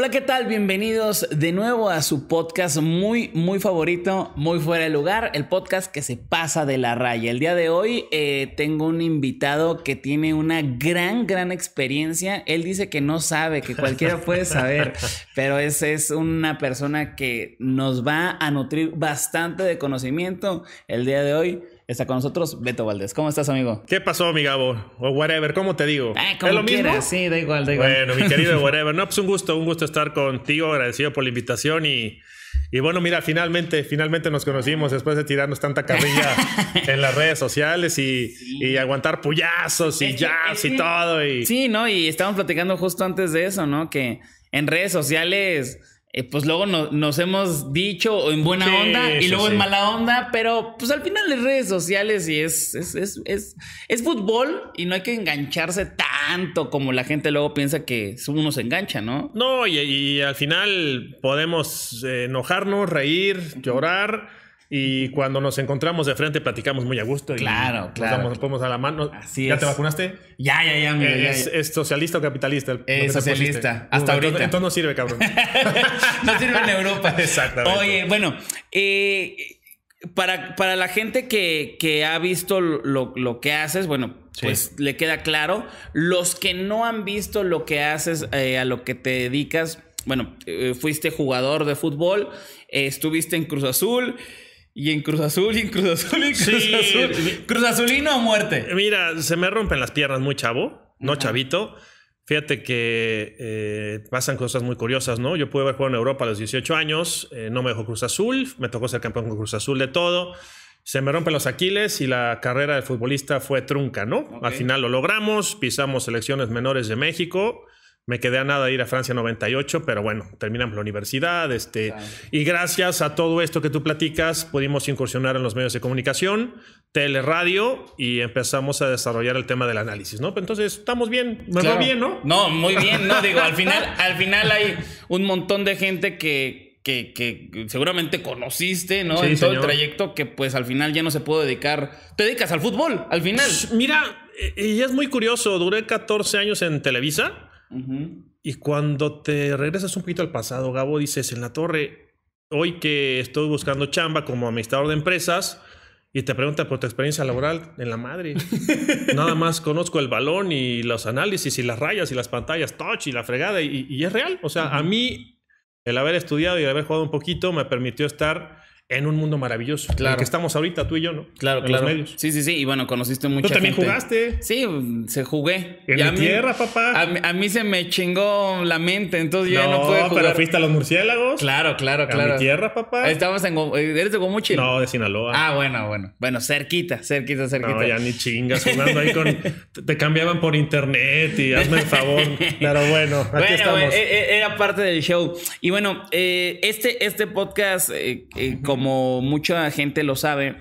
Hola, ¿qué tal? Bienvenidos de nuevo a su podcast muy, muy favorito, muy fuera de lugar, el podcast que se pasa de la raya. El día de hoy eh, tengo un invitado que tiene una gran, gran experiencia. Él dice que no sabe, que cualquiera puede saber, pero es, es una persona que nos va a nutrir bastante de conocimiento el día de hoy. Está con nosotros Beto Valdés. ¿Cómo estás, amigo? ¿Qué pasó, mi Gabo? O whatever, ¿cómo te digo? Eh, ¿Es lo Sí, da igual, da igual. Bueno, mi querido whatever. No, pues un gusto, un gusto estar contigo. Agradecido por la invitación y, bueno, mira, finalmente, finalmente nos conocimos después de tirarnos tanta carrilla en las redes sociales y, aguantar puyazos y jazz y todo. Y... Sí, ¿no? Y estábamos platicando justo antes de eso, ¿no? Que en redes sociales eh, pues luego nos hemos dicho en buena onda y luego en mala onda, pero pues al final es redes sociales y es es, es, es, es, fútbol y no hay que engancharse tanto como la gente luego piensa que uno se engancha, ¿no? No, y al final podemos eh, enojarnos, reír, llorar y cuando nos encontramos de frente, platicamos muy a gusto. Y claro, Nos ponemos a la mano. ¿Ya te vacunaste? Ya, ya, ya, ¿Es, socialista o capitalista? Es socialista. Hasta ahorita. no sirve, cabrón. no sirve en Europa. Exactamente. Oye, bueno, eh, para, para, la gente que, ha visto lo, que haces, bueno, pues le queda claro. Los que no han visto lo que haces, eh, a lo que te dedicas, bueno, eh, fuiste jugador de fútbol, estuviste en Cruz Azul. Y en Cruz Azul, y en Cruz Azul, y en Cruz Azul. Cruz Azulino o muerte. Mira, se me rompen las piernas muy chavo, no chavito. Fíjate que eh, pasan cosas muy curiosas, ¿no? Yo pude ver jugado en Europa a los 18 años, eh, no me dejó Cruz Azul, me tocó ser campeón con Cruz Azul de todo. Se me rompen los aquiles y la carrera del futbolista fue trunca, ¿no? Al final lo logramos, pisamos selecciones menores de México me quedé a nada de ir a Francia 98, pero bueno, terminamos la universidad. Este, Y gracias a todo esto que tú platicas, pudimos incursionar en los medios de comunicación, teleradio y empezamos a desarrollar el tema del análisis, ¿no? Entonces, estamos bien, me bien, ¿no? No, muy bien, ¿no? Digo, al final, al final hay un montón de gente que, que, seguramente conociste, ¿no? en todo el trayecto que pues al final ya no se puede dedicar. Te dedicas al fútbol, al final. mira, eh, y es muy curioso, duré 14 años en Televisa y cuando te regresas un poquito al pasado, Gabo, dices, en la torre, hoy que estoy buscando chamba como administrador de empresas, y te pregunta por tu experiencia laboral en la madre. Nada más conozco el balón y los análisis y las rayas y las pantallas touch y la fregada y, es real. O sea, a mí el haber estudiado y el haber jugado un poquito me permitió estar en un mundo maravilloso. Claro. En el que estamos ahorita, tú y yo, ¿no? Claro, en claro. Los medios. Sí, sí, sí. Y bueno, conociste mucha ¿Tú también jugaste? Sí, se jugué. En mi tierra, papá. A mí, se me chingó la mente, entonces ya no pude jugar. pero fuiste a los murciélagos. Claro, claro, claro. En mi tierra, papá. Estábamos en... ¿Eres de Guamuchil? No, de Sinaloa. Ah, bueno, bueno. Bueno, cerquita, cerquita, cerquita. No, ya ni chingas jugando ahí con... te cambiaban por internet y hazme el favor. Pero bueno, aquí estamos. Bueno, eh, eh, era parte del show. Y bueno, eh, este, este podcast como mucha gente lo sabe,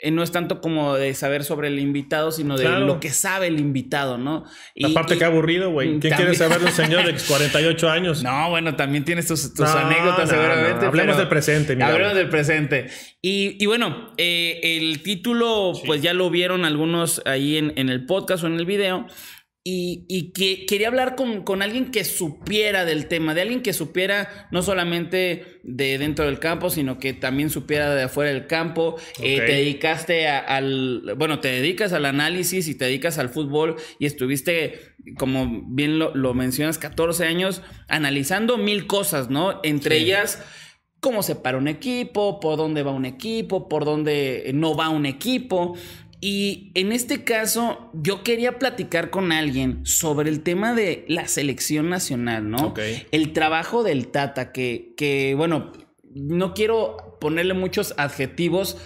eh, no es tanto como de saber sobre el invitado, sino de lo que sabe el invitado, ¿no? la parte que aburrido, güey. Mm, ¿Quién quiere saber un señor de 48 años? No, bueno, también tienes tus, tus anécdotas, seguramente. Hablemos del presente, mira. Hablemos del presente. Y, bueno, eh, el título, pues ya lo vieron algunos ahí en, en el podcast o en el video y, que quería hablar con, alguien que supiera del tema, de alguien que supiera no solamente de dentro del campo, sino que también supiera de afuera del campo. Eh, te dedicaste al, bueno, te dedicas al análisis y te dedicas al fútbol y estuviste, como bien lo, mencionas, 14 años analizando mil cosas, ¿no? Entre ellas cómo se para un equipo, por dónde va un equipo, por dónde no va un equipo. Y en este caso, yo quería platicar con alguien sobre el tema de la selección nacional, ¿no? Ok. El trabajo del Tata, que, que, bueno, no quiero ponerle muchos adjetivos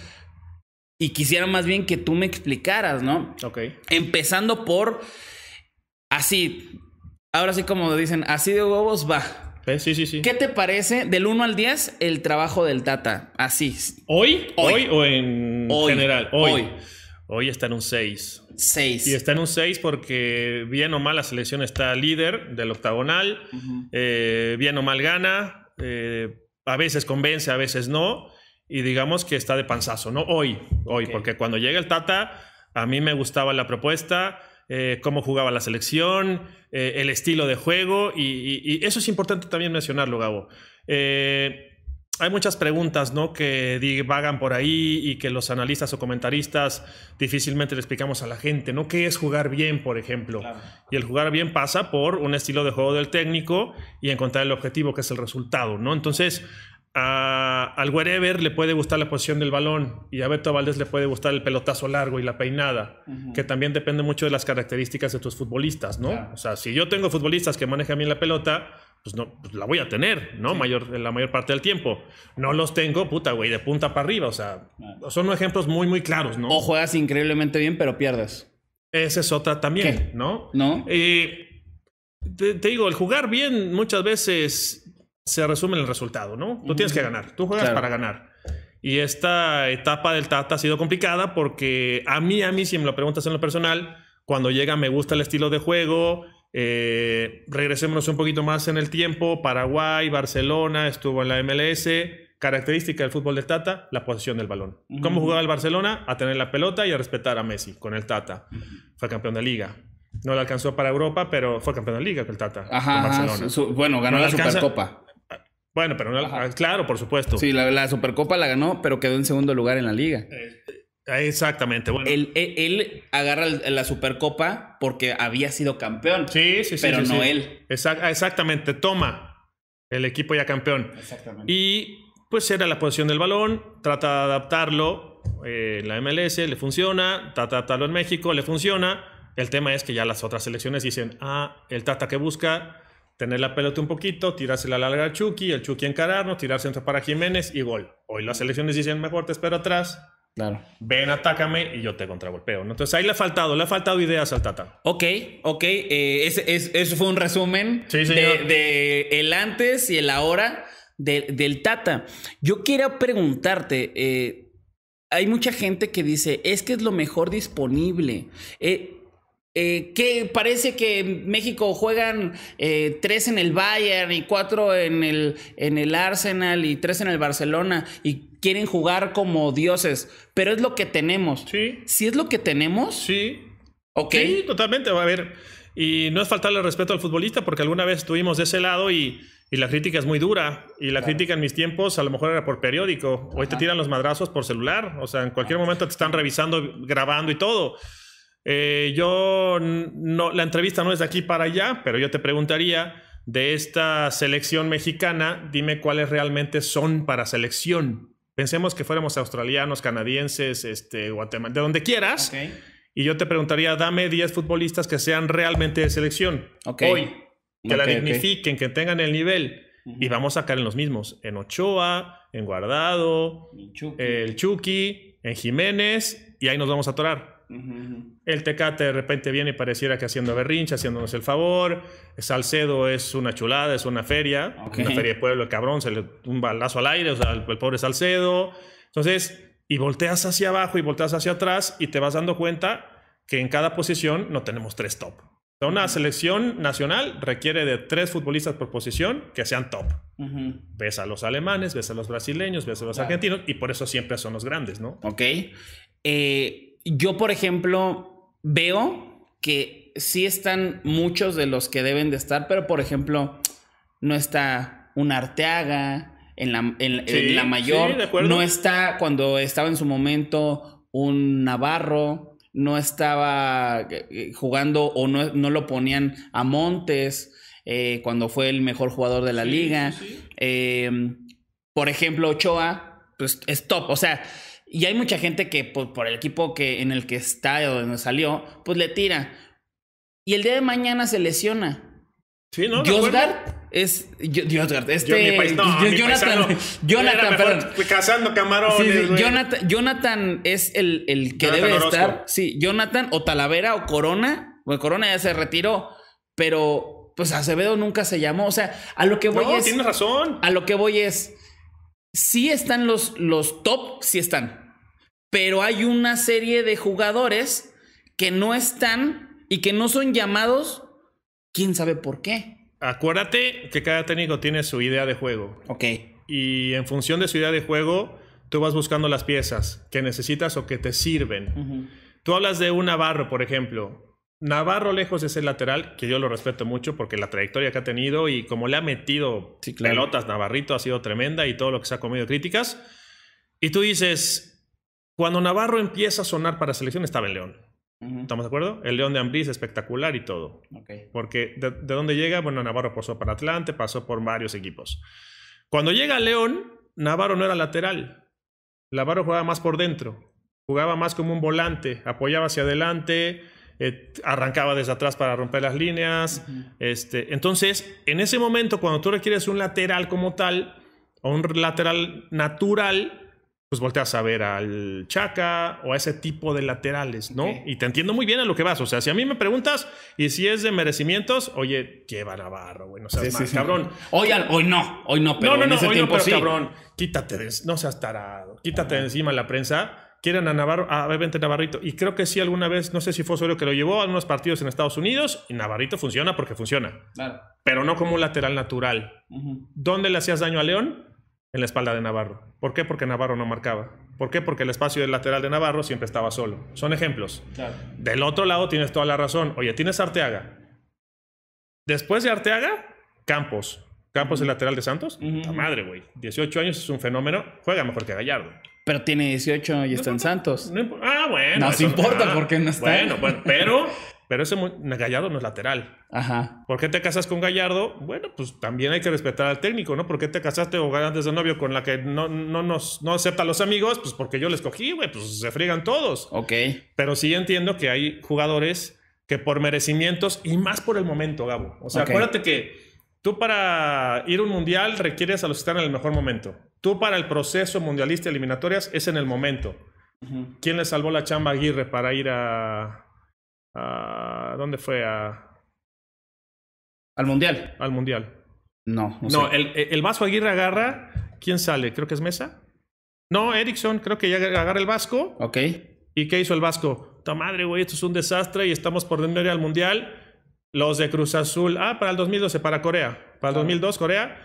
y quisiera más bien que tú me explicaras, ¿no? Ok. Empezando por, así, ahora sí como dicen, así de huevos va. Eh, sí, sí, sí. ¿Qué te parece del 1 al 10 el trabajo del Tata? Así. ¿Hoy? ¿Hoy, o en general? Hoy. hoy. Hoy está en un 6. 6. Y está en un 6 porque bien o mal la selección está líder del octagonal, eh, bien o mal gana, eh, a veces convence, a veces no, y digamos que está de panzazo, ¿no? Hoy, hoy, porque cuando llega el Tata, a mí me gustaba la propuesta, eh, cómo jugaba la selección, el estilo de juego, y, eso es importante también mencionarlo, Gabo. Eh, hay muchas preguntas ¿no? que vagan por ahí y que los analistas o comentaristas difícilmente le explicamos a la gente, ¿no? ¿Qué es jugar bien, por ejemplo? Y el jugar bien pasa por un estilo de juego del técnico y encontrar el objetivo, que es el resultado, ¿no? Entonces, al wherever le puede gustar la posición del balón y a Beto Valdés le puede gustar el pelotazo largo y la peinada, que también depende mucho de las características de tus futbolistas, ¿no? O sea, si yo tengo futbolistas que manejan bien la pelota, pues no, pues la voy a tener, ¿no? Mayor, la mayor parte del tiempo. No los tengo, puta, güey, de punta para arriba. O sea, son ejemplos muy, muy claros, ¿no? O juegas increíblemente bien, pero pierdes. Esa es otra también, ¿no? No. te, digo, el jugar bien muchas veces se resume en el resultado, ¿no? Tú tienes que ganar, tú juegas para ganar. Y esta etapa del Tata ha sido complicada porque a mí, a mí, si me lo preguntas en lo personal, cuando llega me gusta el estilo de juego, eh, regresémonos un poquito más en el tiempo. Paraguay, Barcelona, estuvo en la MLS. Característica del fútbol de Tata, la posición del balón. ¿Cómo jugaba el Barcelona? A tener la pelota y a respetar a Messi con el Tata. Fue campeón de liga. No le alcanzó para Europa, pero fue campeón de liga con el Tata. Barcelona. bueno, ganó la Supercopa. Bueno, pero no, claro, por supuesto. Sí, la, Supercopa la ganó, pero quedó en segundo lugar en la liga. Este, Exactamente. Bueno. Él, agarra la Supercopa porque había sido campeón. Sí, sí, sí. Pero no él. Ah, exactamente. Toma el equipo ya campeón. Exactamente. Y pues era la posición del balón. Trata de adaptarlo en eh, la MLS, le funciona. Trata de adaptarlo en México, le funciona. El tema es que ya las otras selecciones dicen, ah, el Tata que busca tener la pelota un poquito, tirarse la larga al Chucky, el Chucky encararnos, tirarse entre para Jiménez y gol. Hoy las selecciones dicen, mejor te espero atrás Claro. Ven, atácame y yo te contragolpeo. Entonces ahí le ha faltado, le ha faltado ideas al Tata. Ok, ok. Eh, eso fue un resumen de, el antes y el ahora del Tata. Yo quiero preguntarte. Eh, hay mucha gente que dice, es que es lo mejor disponible. Eh, que parece que México juegan tres en el Bayern y cuatro en el, en el Arsenal y tres en el Barcelona y quieren jugar como dioses, pero es lo que tenemos. Sí. Si es lo que tenemos. Sí. Ok. Sí, totalmente. A ver, y no es faltarle respeto al futbolista, porque alguna vez estuvimos de ese lado y, la crítica es muy dura. Y la crítica en mis tiempos a lo mejor era por periódico. Hoy te tiran los madrazos por celular. O sea, en cualquier momento te están revisando, grabando y todo. Eh, yo no, la entrevista no es de aquí para allá, pero yo te preguntaría de esta selección mexicana, dime cuáles realmente son para selección. Pensemos que fuéramos australianos, canadienses, este, guatemaltecos, de donde quieras. Y yo te preguntaría, dame 10 futbolistas que sean realmente de selección. Hoy. Que la dignifiquen, que tengan el nivel. Y vamos a caer en los mismos. En Ochoa, en Guardado, en Chucky, en Jiménez. Y ahí nos vamos a atorar. El Tecate de repente viene y pareciera que haciendo berrinche, haciéndonos el favor. Salcedo es una chulada, es una feria. Una feria de pueblo, el cabrón, se le un balazo al aire, o sea, el, pobre Salcedo. Entonces, y volteas hacia abajo y volteas hacia atrás y te vas dando cuenta que en cada posición no tenemos tres top. Una selección nacional requiere de tres futbolistas por posición que sean top. Ves a los alemanes, ves a los brasileños, ves a los argentinos y por eso siempre son los grandes, ¿no? Ok. Eh, yo, por ejemplo, veo que sí están muchos de los que deben de estar, pero por ejemplo, no está un Arteaga en la, en, la mayor, no está cuando estaba en su momento un Navarro, no estaba eh, eh, jugando o no, lo ponían a Montes eh, cuando fue el mejor jugador de la liga. Em, por ejemplo, Ochoa, pues es top, o sea y hay mucha gente que pues, por, el equipo que, en el que está o donde salió, pues le tira. Y el día de mañana se lesiona. Sí, ¿no? Josgard es. este. Jonathan. Jonathan, perdón. Cazando camarones. Jonathan, es el, el que debe estar. Sí, Jonathan o Talavera o Corona. Bueno, Corona ya se retiró, pero pues Acevedo nunca se llamó. O sea, a lo que voy no, tienes razón. A lo que voy es sí están los, los top, sí están, pero hay una serie de jugadores que no están y que no son llamados, quién sabe por qué. Acuérdate que cada técnico tiene su idea de juego. Ok. Y en función de su idea de juego, tú vas buscando las piezas que necesitas o que te sirven. Tú hablas de una barra, por ejemplo. Navarro lejos de ser lateral, que yo lo respeto mucho porque la trayectoria que ha tenido y como le ha metido pelotas Navarrito ha sido tremenda y todo lo que se ha comido críticas. Y tú dices, cuando Navarro empieza a sonar para selección estaba en León. ¿Estamos de acuerdo? El León de Ambriz espectacular y todo. Porque de, dónde llega, bueno, Navarro pasó para Atlante, pasó por varios equipos. Cuando llega León, Navarro no era lateral. Navarro jugaba más por dentro, jugaba más como un volante, apoyaba hacia adelante eh, arrancaba desde atrás para romper las líneas. este, entonces, en ese momento, cuando tú requieres un lateral como tal, o un lateral natural, pues volteas a ver al Chaca o a ese tipo de laterales, ¿no? Y te entiendo muy bien a lo que vas. O sea, si a mí me preguntas y si es de merecimientos, oye, lleva Navarro, güey, no seas más, cabrón. Hoy, hoy no, hoy no, pero no, no, en ese no, hoy no, pero, cabrón, quítate, de, no seas tarado, quítate de encima la prensa quieren a, Navarro, a vente Navarrito. Y creo que sí alguna vez, no sé si fue Osorio que lo llevó a unos partidos en Estados Unidos y Navarrito funciona porque funciona. Claro. Pero no como un lateral natural. ¿Dónde le hacías daño a León? En la espalda de Navarro. ¿Por qué? Porque Navarro no marcaba. ¿Por qué? Porque el espacio del lateral de Navarro siempre estaba solo. Son ejemplos. Del otro lado tienes toda la razón. Oye, tienes Arteaga. Después de Arteaga, Campos. Campos, el lateral de Santos. La madre, güey. 18 años es un fenómeno. Juega mejor que Gallardo. Pero tiene 18 y está en Santos. ah, bueno. No se importa ah, porque no está. Bueno, pero, pero ese Gallardo no es lateral. Ajá. ¿Por qué te casas con Gallardo? Bueno, pues también hay que respetar al técnico, ¿no? ¿Por qué te casaste o ganaste de novio con la que no, no, no acepta los amigos? Pues porque yo les cogí, güey, pues se friegan todos. Ok. Pero sí entiendo que hay jugadores que por merecimientos y más por el momento, Gabo. O sea, acuérdate que Tú para ir a un mundial requieres a los que están en el mejor momento. Tú para el proceso mundialista eliminatorias es en el momento. ¿Quién le salvó la chamba a Aguirre para ir a, a ¿Dónde fue? A, al mundial. Al mundial. No. No, sé. el, el Vasco Aguirre agarra. ¿Quién sale? Creo que es Mesa. No, Erickson, creo que ya agarra el Vasco. Ok. ¿Y qué hizo el Vasco? Ta madre, güey, esto es un desastre y estamos por dentro al mundial los de Cruz Azul, ah, para el 2012, para Corea. Para el 2002, Corea.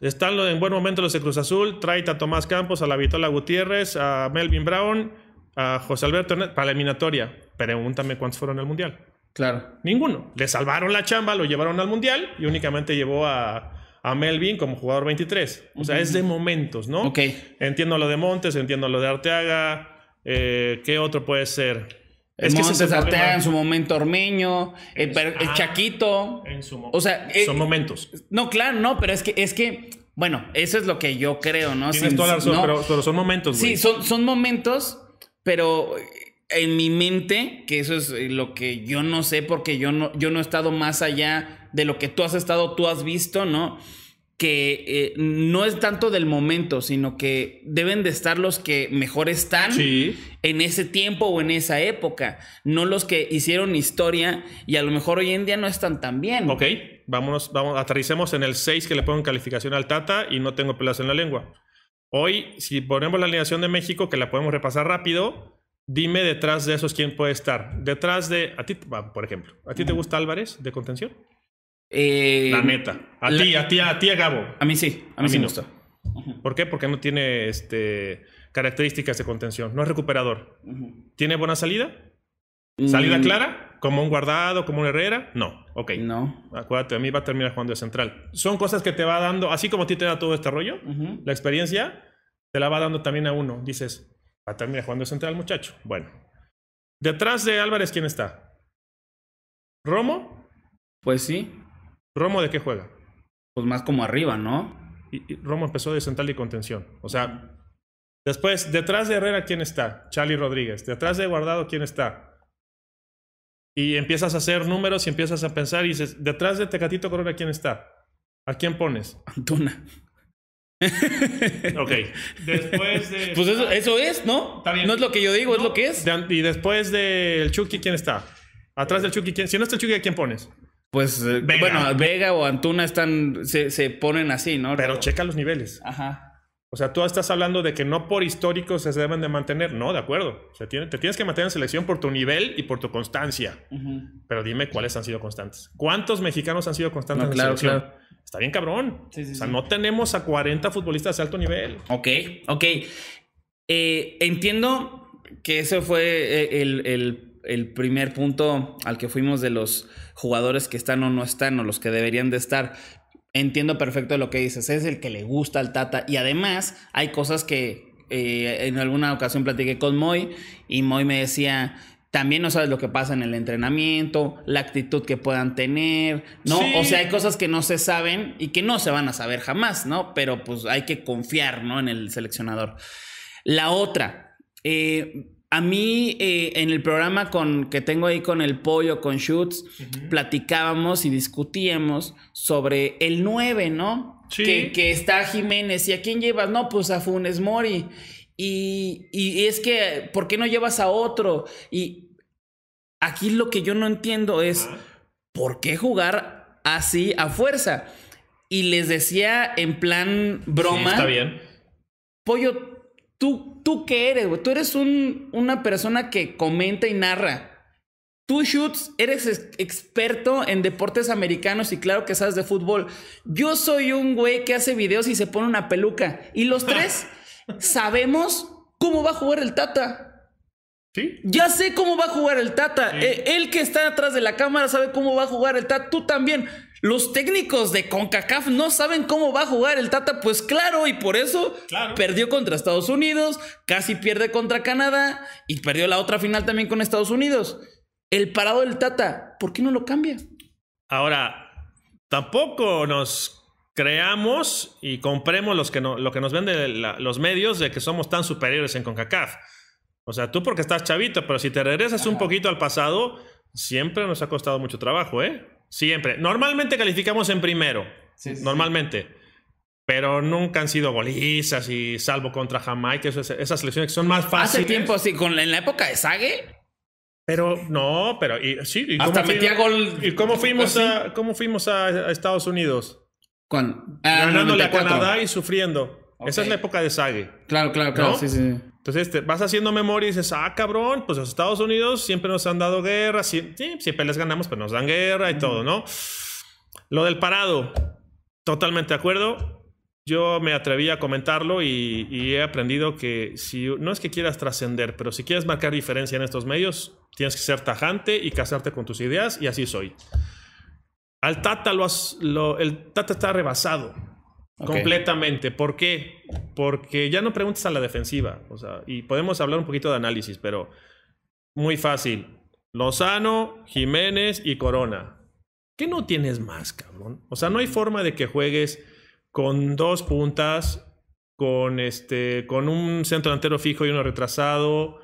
Están en buen momento los de Cruz Azul. Trae a Tomás Campos, a la Vitola Gutiérrez, a Melvin Brown, a José Alberto para la eliminatoria. Pregúntame cuántos fueron al Mundial. Claro. Ninguno. Le salvaron la chamba, lo llevaron al Mundial y únicamente llevó a, Melvin como jugador 23. O sea, es de momentos, ¿no? Ok. Entiendo lo de Montes, entiendo lo de Arteaga. Eh, ¿Qué otro puede ser? Es que se en su momento Ormeño, eh, el, ah, Chaquito. En su momento. O sea, eh, son momentos. No, claro, no, pero es que es que bueno, eso es lo que yo creo, ¿no? Sí, pero, son momentos, Sí, son, son momentos, pero en mi mente, que eso es eh, lo que yo no sé porque yo no yo no he estado más allá de lo que tú has estado, tú has visto, ¿no? que eh, no es tanto del momento, sino que deben de estar los que mejor están en ese tiempo o en esa época, no los que hicieron historia y a lo mejor hoy en día no están tan bien. Ok, vamos, vamos, aterricemos en el 6 que le pongo en calificación al Tata y no tengo pelas en la lengua. Hoy, si ponemos la alineación de México, que la podemos repasar rápido, dime detrás de esos quién puede estar. Detrás de, a ti, por ejemplo, ¿a ti te gusta Álvarez de contención? Eh, la meta A ti, a ti, a ti, a Gabo. A mí sí, a mí, sí me gusta. ¿Por qué? Porque no tiene este, características de contención. No es recuperador. ¿Tiene buena salida? Mm. ¿Salida clara? ¿Como un guardado? ¿Como un Herrera? No. Ok. No. Acuérdate, a mí va a terminar jugando de central. Son cosas que te va dando, así como a ti te da todo este rollo, la experiencia te la va dando también a uno. Dices, va a terminar jugando de central, muchacho. Bueno. Detrás de Álvarez, ¿quién está? ¿Romo? Pues sí. ¿Romo de qué juega? Pues más como arriba, ¿no? Y, Romo empezó de central y contención. O sea, después, detrás de Herrera, ¿quién está? Charlie Rodríguez. Detrás de Guardado, ¿quién está? Y empiezas a hacer números y empiezas a pensar y dices, detrás de Tecatito Corona, ¿quién está? ¿A quién pones? Antuna. ok. Después de. Pues eso, es, ¿no? No es lo que yo digo, es lo que es. y después del Chucky, ¿quién está? Atrás del Chucky, ¿quién? Si no está el Chucky, ¿a quién pones? pues eh, bueno, Vega o Antuna están, se, ponen así, ¿no? Pero checa los niveles. Ajá. O sea, tú estás hablando de que no por históricos se deben de mantener. No, de acuerdo. te tienes que mantener en selección por tu nivel y por tu constancia. Pero dime cuáles han sido constantes. ¿Cuántos mexicanos han sido constantes en claro, selección? Claro. Está bien cabrón. o sea, no tenemos a 40 futbolistas de alto nivel. Ok, ok. Eh, entiendo que ese fue eh, el el primer punto al que fuimos de los jugadores que están o no están o los que deberían de estar. Entiendo perfecto lo que dices, es el que le gusta al Tata y además hay cosas que eh, en alguna ocasión platiqué con Moy y Moy me decía, también no sabes lo que pasa en el entrenamiento, la actitud que puedan tener, ¿no? O sea, hay cosas que no se saben y que no se van a saber jamás, ¿no? Pero pues hay que confiar, ¿no? En el seleccionador. La otra, eh, a mí eh, en el programa con, que tengo ahí con el pollo, con Schutz, platicábamos y discutíamos sobre el 9, ¿no? Sí. Que, está Jiménez. ¿Y a quién llevas? No, pues a Funes Mori. Y, y es que, ¿por qué no llevas a otro? Y aquí lo que yo no entiendo es, ¿por qué jugar así a fuerza? Y les decía en plan broma. está bien. Pollo, ¿Tú, qué eres, güey? Tú eres una persona que comenta y narra. Tú, Shoots, eres experto en deportes americanos y claro que sabes de fútbol. Yo soy un güey que hace videos y se pone una peluca. Y los tres sabemos cómo va a jugar el Tata. ¿Sí? Ya sé cómo va a jugar el Tata. él eh, que está atrás de la cámara sabe cómo va a jugar el Tata. Tú también los técnicos de CONCACAF no saben cómo va a jugar el Tata, pues claro, y por eso perdió contra Estados Unidos, casi pierde contra Canadá y perdió la otra final también con Estados Unidos. El parado del Tata, ¿por qué no lo cambia? Ahora, tampoco nos creamos y compremos los que no, lo que nos venden los medios de que somos tan superiores en CONCACAF. O sea, tú porque estás chavito, pero si te regresas un poquito al pasado, siempre nos ha costado mucho trabajo, ¿eh? Siempre. Normalmente calificamos en primero. normalmente. Pero nunca han sido golizas y salvo contra Jamaica. esas selecciones que son más fáciles. Hace tiempo, sí, con, en la época de Sague. Pero no, pero y, sí. Hasta cómo metía gol. ¿Y cómo fuimos, a, cómo fuimos a, Estados Unidos? Con, ah, a Canadá y sufriendo. Esa es la época de Sague. Claro, claro, claro. Sí, sí. Entonces este, vas haciendo memoria y dices, ah, cabrón, pues los Estados Unidos siempre nos han dado guerra, sí, siempre les ganamos, pero nos dan guerra y todo, ¿no? Lo del parado, totalmente de acuerdo. Yo me atreví a comentarlo y, he aprendido que si no es que quieras trascender, pero si quieres marcar diferencia en estos medios, tienes que ser tajante y casarte con tus ideas y así soy. Al Tata lo el Tata está rebasado. Completamente. ¿Por qué? Porque ya no preguntas a la defensiva. O sea, y podemos hablar un poquito de análisis, pero muy fácil. Lozano, Jiménez y Corona. ¿Qué no tienes más, cabrón? O sea, no hay forma de que juegues con dos puntas, con este, con un centro delantero fijo y uno retrasado.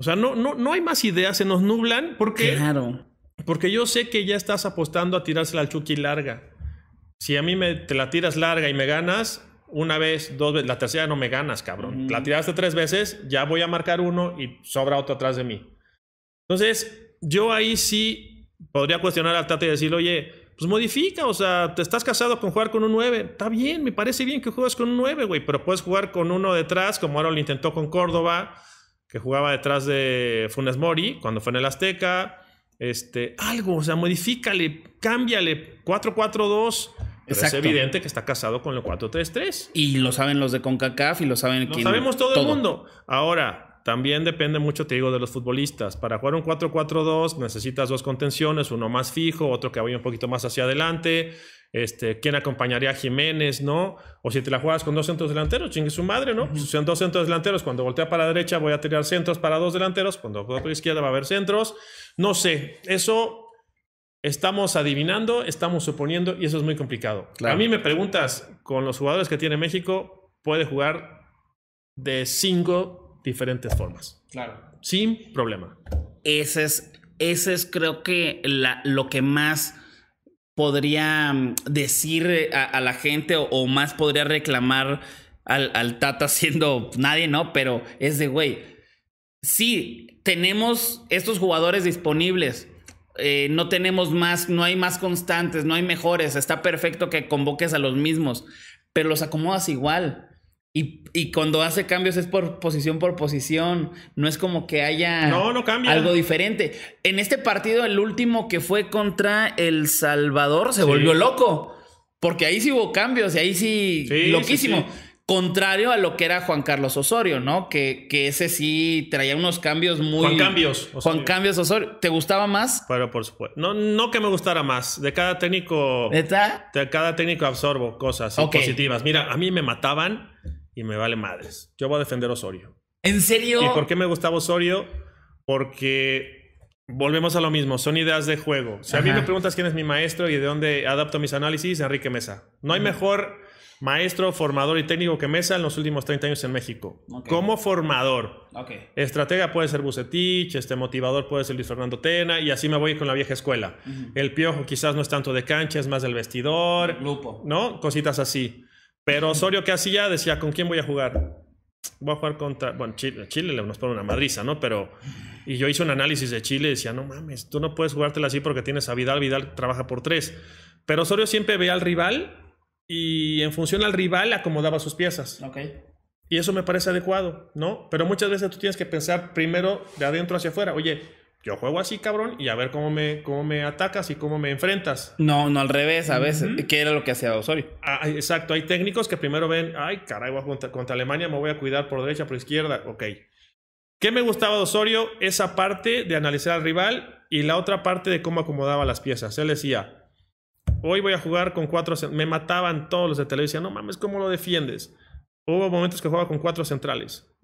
O sea, no, no, no hay más ideas, se nos nublan porque. Claro. Porque yo sé que ya estás apostando a tirársela al Chucky larga. Si a mí me, te la tiras larga y me ganas, una vez, dos veces, la tercera no me ganas, cabrón. La tiraste tres veces, ya voy a marcar uno y sobra otro atrás de mí. Entonces, yo ahí sí podría cuestionar al Tata y decirle, oye, pues modifica, o sea, te estás casado con jugar con un 9. Está bien, me parece bien que juegas con un 9, güey, pero puedes jugar con uno detrás, como ahora lo intentó con Córdoba, que jugaba detrás de Funes Mori cuando fue en el Azteca. Este, algo, o sea, modifícale, cámbiale, 4-4-2 es evidente que está casado con el 4-3-3. Y lo saben los de CONCACAF y lo saben Lo sabemos todo, el mundo. Ahora, también depende mucho, te digo, de los futbolistas. Para jugar un 4-4-2 necesitas dos contenciones, uno más fijo, otro que vaya un poquito más hacia adelante. Este, ¿Quién acompañaría a Jiménez, no? O si te la juegas con dos centros delanteros, chingue su madre, ¿no? Si son dos centros delanteros, cuando voltea para la derecha voy a tirar centros para dos delanteros, cuando voltea para la izquierda va a haber centros. No sé, eso estamos adivinando, estamos suponiendo y eso es muy complicado. A mí me preguntas, con los jugadores que tiene México, puede jugar de cinco diferentes formas. Claro. Sin problema. Ese es, es creo que lo que más podría mm, decir a, la gente o, más podría reclamar al, al Tata siendo nadie, ¿no? Pero es de, güey, sí, tenemos estos jugadores disponibles, eh, no tenemos más, no hay más constantes, no hay mejores, está perfecto que convoques a los mismos, pero los acomodas igual. Y, cuando hace cambios es por posición por posición, no es como que haya algo diferente. En este partido, el último que fue contra El Salvador, se volvió loco, porque ahí sí hubo cambios y ahí sí, loquísimo. Contrario a lo que era Juan Carlos Osorio, ¿no? Que, ese sí traía unos cambios muy. Juan Cambios. Osorio. Juan Cambios Osorio. ¿Te gustaba más? Pero por supuesto. No, no que me gustara más. De cada técnico. tal? De cada técnico absorbo cosas positivas. Mira, a mí me mataban y me vale madres. Yo voy a defender Osorio. ¿En serio? ¿Y por qué me gustaba Osorio? Porque volvemos a lo mismo. Son ideas de juego. Si a mí me preguntas quién es mi maestro y de dónde adapto mis análisis, Enrique Mesa. No hay mejor Maestro, formador y técnico que mesa en los últimos 30 años en México. Como formador. Estratega puede ser Bucetich, este motivador puede ser Luis Fernando Tena, y así me voy con la vieja escuela. El piojo quizás no es tanto de cancha, es más del vestidor. ¿No? Cositas así. Pero Osorio, que hacía? Decía, ¿con quién voy a jugar? Voy a jugar contra. Bueno, Chile, Chile nos pone una madriza, ¿no? Pero. Y yo hice un análisis de Chile y decía, no mames, tú no puedes jugártela así porque tienes a Vidal. Vidal trabaja por tres. Pero Osorio siempre ve al rival y en función al rival acomodaba sus piezas. Y eso me parece adecuado, ¿no? Pero muchas veces tú tienes que pensar primero de adentro hacia afuera. Oye, yo juego así, cabrón, y a ver cómo me, cómo me atacas y cómo me enfrentas. No, no al revés, a veces, ¿Qué era lo que hacía Osorio. Ah, exacto, hay técnicos que primero ven, ay, caray, voy contra, contra, Alemania, me voy a cuidar por derecha, por izquierda, ok. ¿Qué me gustaba de Osorio? Esa parte de analizar al rival y la otra parte de cómo acomodaba las piezas. Él decía, Hoy voy a jugar con cuatro. Me mataban todos los de televisión. No mames, ¿cómo lo defiendes? Hubo momentos que jugaba con cuatro centrales.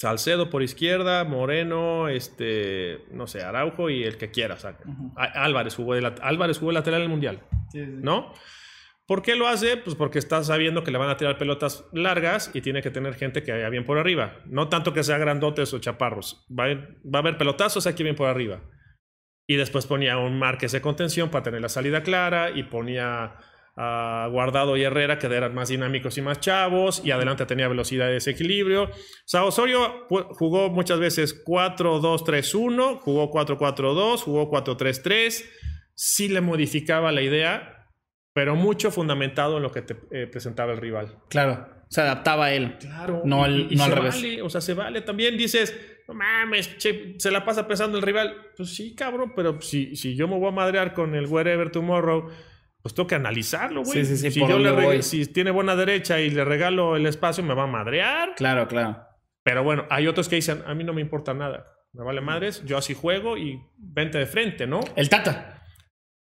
Salcedo por izquierda, Moreno, este, no sé, Araujo y el que quiera. Álvarez, jugó de Álvarez jugó lateral en el Mundial. ¿No? ¿Por qué lo hace? Pues porque está sabiendo que le van a tirar pelotas largas y tiene que tener gente que haya bien por arriba. No tanto que sea grandotes o chaparros. va a haber pelotazos aquí bien por arriba y después ponía un Márquez de contención para tener la salida clara y ponía a ah, Guardado y Herrera que eran más dinámicos y más chavos y adelante tenía velocidad de desequilibrio. O Osorio jugó muchas veces 4-2-3-1, jugó 4-4-2, jugó 4-3-3, sí le modificaba la idea, pero mucho fundamentado en lo que te eh, presentaba el rival. Claro se adaptaba a él. Claro. No, al revés. o sea, se vale. También dices, no mames, se la pasa pesando el rival. Pues sí, cabrón, pero si, si yo me voy a madrear con el Wherever Tomorrow, pues tengo que analizarlo, güey. si, si tiene buena derecha y le regalo el espacio, me va a madrear. Claro, claro. Pero bueno, hay otros que dicen, a mí no me importa nada. Me vale madres, yo así juego y vente de frente, ¿no? El Tata.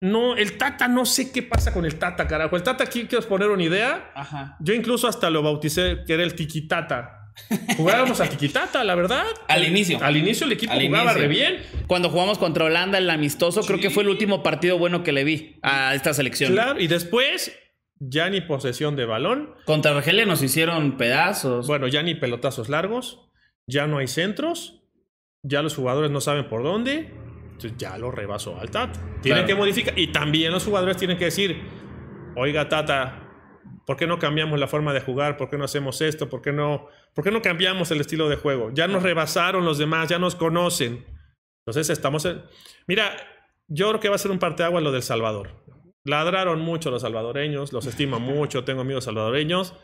No, el Tata, no sé qué pasa con el Tata, carajo. El Tata, aquí quiero poner una idea. Ajá. Yo incluso hasta lo bauticé, que era el Tiquitata. Jugábamos a Tiquitata, la verdad. Al inicio. Al inicio el equipo jugaba re bien. Cuando jugamos contra Holanda, el amistoso, creo que fue el último partido bueno que le vi a esta selección. Claro, y después ya ni posesión de balón. Contra Argelia nos hicieron pedazos. Bueno, ya ni pelotazos largos, ya no hay centros, ya los jugadores no saben por dónde. Entonces ya lo rebasó al Tata. Tienen que modificar. Y también los jugadores tienen que decir, oiga Tata, ¿por qué no cambiamos la forma de jugar? ¿Por qué no hacemos esto? ¿Por qué no, por qué no cambiamos el estilo de juego? Ya nos rebasaron los demás, ya nos conocen. Entonces estamos en... Mira, yo creo que va a ser un parteaguas lo del Salvador. Ladraron mucho los salvadoreños, los estimo mucho, tengo amigos salvadoreños,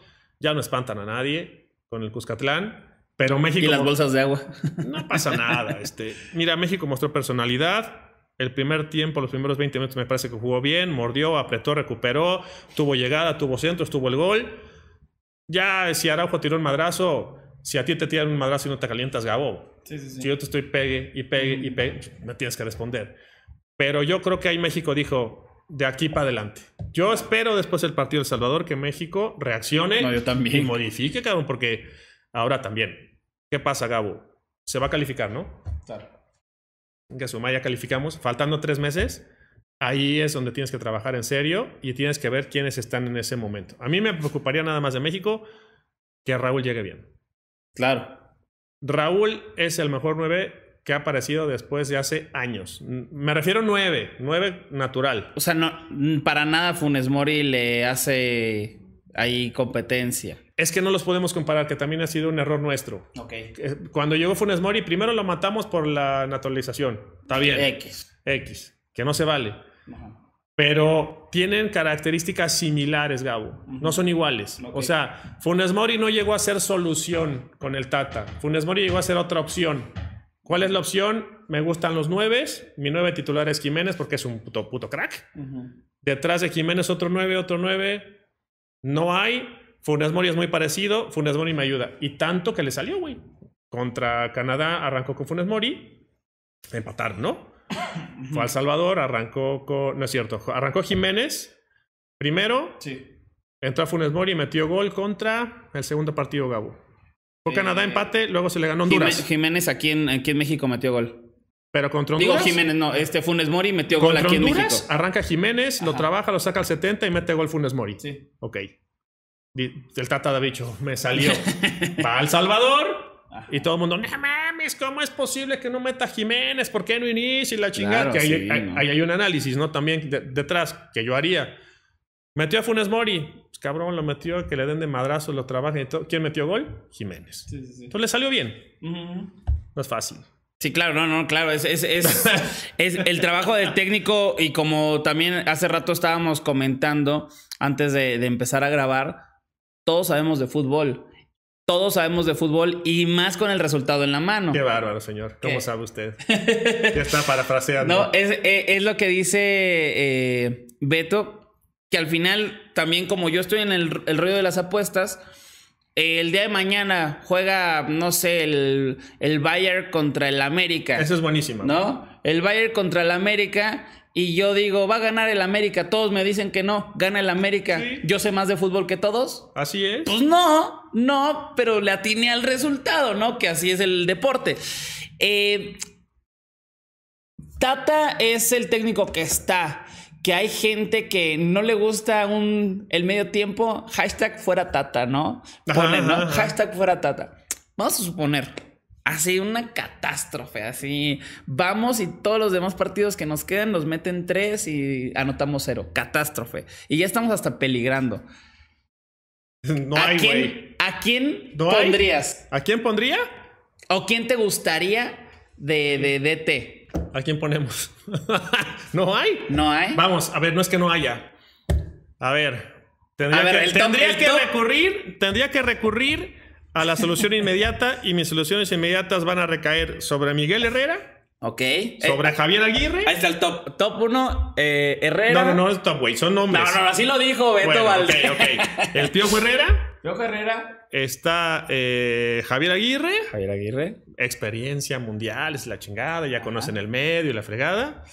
ya no espantan a nadie con el Cuscatlán. Pero México. Y las bolsas de agua. No pasa nada. Este, mira, México mostró personalidad. El primer tiempo, los primeros 20 minutos me parece que jugó bien, mordió, apretó, recuperó, tuvo llegada, tuvo centro, estuvo el gol. Ya si Araujo tiró un madrazo, si a ti te tiran un madrazo y no te calientas, Gabo. Si yo te estoy pegue y pegue y mm. pegue, pues, me tienes que responder. Pero yo creo que ahí México dijo, de aquí para adelante. Yo espero después del partido de Salvador que México reaccione y modifique, cabrón, porque ahora también ¿Qué pasa, Gabo? Se va a calificar, ¿no? Claro. Que suma, ya calificamos. Faltando tres meses, ahí es donde tienes que trabajar en serio y tienes que ver quiénes están en ese momento. A mí me preocuparía nada más de México que Raúl llegue bien. Claro. Raúl es el mejor nueve que ha aparecido después de hace años. Me refiero nueve. Nueve natural. O sea, no, para nada Funes Mori le hace ahí competencia es que no los podemos comparar, que también ha sido un error nuestro. Eh, cuando llegó Funes Mori, primero lo matamos por la naturalización. Está bien. X. X, que no se vale. Pero tienen características similares, Gabo. No son iguales. O sea, Funes Mori no llegó a ser solución con el Tata. Funes Mori llegó a ser otra opción. ¿Cuál es la opción? Me gustan los nueves. Mi nueve titular es Jiménez porque es un puto, crack. Detrás de Jiménez otro nueve, otro nueve. No hay Funes Mori es muy parecido, Funes Mori me ayuda. Y tanto que le salió, güey. Contra Canadá arrancó con Funes Mori, empatar, ¿no? Fue al Salvador, arrancó con... No es cierto, arrancó Jiménez primero. Sí. Entró Funes Mori y metió gol contra el segundo partido Gabo. Fue Canadá empate, luego se le ganó Honduras. Jiménez aquí en, aquí en México metió gol. Pero contra Honduras. Digo Jiménez, no, este Funes Mori metió gol aquí Honduras, en México. Arranca Jiménez, lo trabaja, lo saca al 70 y mete gol Funes Mori. Sí. Ok el Tata de bicho, me salió. para El Salvador y todo el mundo, no mames, ¿cómo es posible que no meta Jiménez? ¿Por qué no inicia? la chingada. ahí hay, un análisis, ¿no? También detrás, que yo haría. Metió a Funes Mori. Pues, cabrón, lo metió, que le den de madrazo, lo trabajen y todo. ¿Quién metió gol? Jiménez. Sí, Entonces le salió bien. No es fácil. Sí, claro, no, no, claro, es, el trabajo del técnico y como también hace rato estábamos comentando antes de empezar a grabar, todos sabemos de fútbol. Todos sabemos de fútbol y más con el resultado en la mano. Qué bárbaro, señor. ¿Cómo sabe usted? ya está parafraseando. No, es, e, lo que dice eh, Beto, que al final, también como yo estoy en el, el rollo de las apuestas, el día de mañana juega, no sé, el, el Bayern contra el América. Eso es buenísimo. ¿No? El Bayern contra el América y yo digo, va a ganar el América, todos me dicen que no, gana el América, yo sé más de fútbol que todos. Así es. Pues no, no, pero le atiné al resultado, ¿no? Que así es el deporte. Eh, Tata es el técnico que está, que hay gente que no le gusta un, el medio tiempo, hashtag fuera Tata, ¿no? ¿no? Hashtag fuera Tata. Vamos a suponer así una catástrofe, así vamos y todos los demás partidos que nos quedan nos meten tres y anotamos cero, catástrofe. Y ya estamos hasta peligrando. No hay, quién, ¿A quién pondrías? ¿A quién pondría? ¿O quién te gustaría de, DT? ¿A quién ponemos? no hay. No hay. Vamos, a ver, no es que no haya. A ver, tendría que recurrir, tendría que recurrir a la solución inmediata y mis soluciones inmediatas van a recaer sobre Miguel Herrera. Ok. Sobre eh, Javier Aguirre. Ahí está el top. Top 1, eh, Herrera. No, no, no, es top, güey. Son nombres. No, no, así lo dijo Beto Valdez. El Piojo Herrera. Piojo Herrera. Está eh, Javier Aguirre. Javier Aguirre. Experiencia mundial, es la chingada. Ya conocen el medio y la fregada.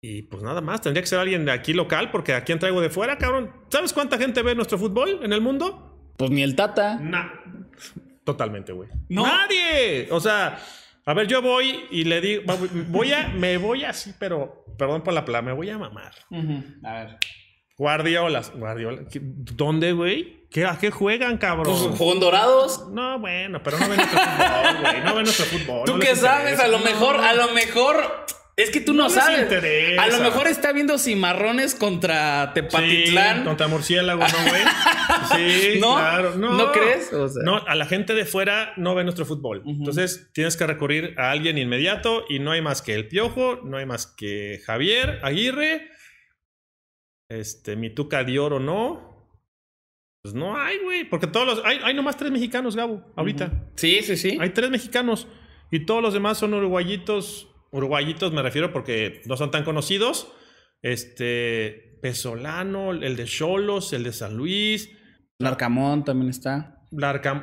Y pues nada más. Tendría que ser alguien de aquí local, porque aquí traigo de fuera, cabrón. ¿Sabes cuánta gente ve nuestro fútbol en el mundo? Pues ni el Tata. No. Totalmente, güey. Nadie. O sea, a ver, yo voy y le digo, voy a, me voy así, pero, perdón por la palabra, me voy a mamar. A ver. Guardiolas, Guardiola. ¿Dónde, güey? ¿Qué, ¿A qué juegan, cabrón? ¿Con pues, dorados? No, bueno, pero no ven nuestro fútbol, güey. No ven nuestro fútbol. ¿Tú qué sabes? A lo mejor, a lo mejor es que tú no, sabes. A lo mejor está viendo cimarrones contra Tepatitlán. contra murciélago, ¿no, güey? Sí, claro. No, crees? No, a la gente de fuera no ve nuestro fútbol. Entonces tienes que recurrir a alguien inmediato y no hay más que el Piojo, no hay más que Javier Aguirre, este, mi tuca de oro no. Pues no hay, güey. Porque todos los. Hay, hay, nomás tres mexicanos, Gabo, ahorita. Sí, sí, sí. Hay tres mexicanos. Y todos los demás son uruguayitos uruguayitos me refiero porque no son tan conocidos. Este, Pesolano, el de Cholos, el de San Luis. Larcamón también está.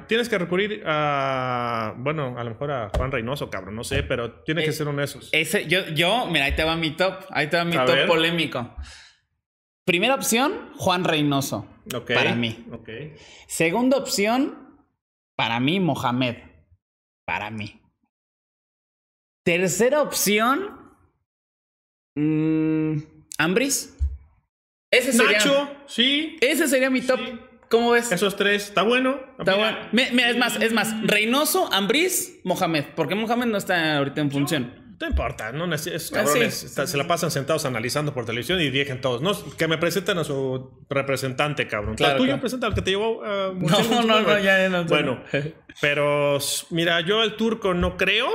Tienes que recurrir a, bueno, a lo mejor a Juan Reynoso, cabrón, no sé, ah, pero tiene que eh, ser uno de esos. Ese, yo, yo, mira, ahí te va mi top, ahí te va mi top polémico. Primera opción, Juan Reynoso. para mí. Segunda opción, para mí, Mohamed. Para mí. Tercera opción. Mm, Ambris. Ese sería, Nacho, sí. Ese sería mi top. ¿Cómo ves? Esos tres, está bueno. Está bueno. Me, es más, es más, Reynoso, Ambris, Mohamed. Porque Mohamed no está ahorita en función. No, importa, no ah, se la pasan sentados analizando por televisión y dirigen todos. No, que me presenten a su representante, cabrón. Claro, tú presenta al que te llevó. Ah, no, no, no, ya, no. Bueno, pero mira, yo al turco no creo.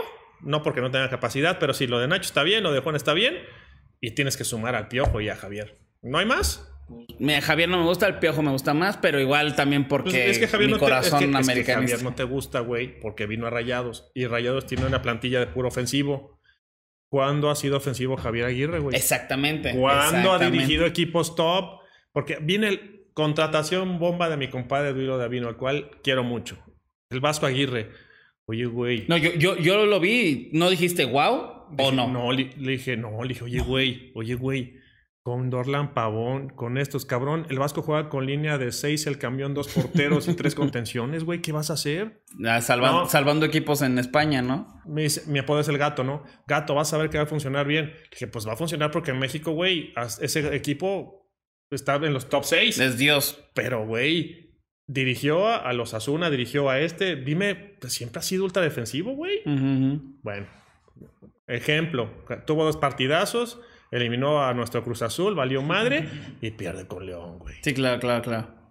No porque no tenga capacidad, pero si lo de Nacho está bien, lo de Juan está bien. Y tienes que sumar al Piojo y a Javier. ¿No hay más? Me, Javier no me gusta, el Piojo me gusta más, pero igual también pues, porque es que mi no corazón te, Javier no te gusta, güey, porque vino a Rayados. Y Rayados tiene una plantilla de puro ofensivo. ¿Cuándo ha sido ofensivo Javier Aguirre, güey? Exactamente. ¿Cuándo ha dirigido equipos top? Porque viene la contratación bomba de mi compadre Duilo Davino, al cual quiero mucho. El Vasco Aguirre oye, güey. No, yo, yo, lo vi, ¿no dijiste wow o no? No, le, dije, no, le dije, oye, güey, oye, güey. Con Dorlan Pavón, con estos, cabrón. El Vasco juega con línea de seis, el camión, dos porteros y tres contenciones, güey. ¿Qué vas a hacer? Ah, salvando equipos en España, ¿no? Me mi apodo es el gato, ¿no? Gato, vas a ver que va a funcionar bien. Le dije, pues va a funcionar porque en México, güey, ese equipo está en los top seis. Es Dios. Pero, güey, dirigió a, los Asuna, dirigió a este. Dime, pues, siempre ha sido ultra defensivo, güey. Bueno, ejemplo, tuvo dos partidazos, eliminó a nuestro Cruz Azul, valió madre y pierde con León, güey. Sí, claro, claro, claro.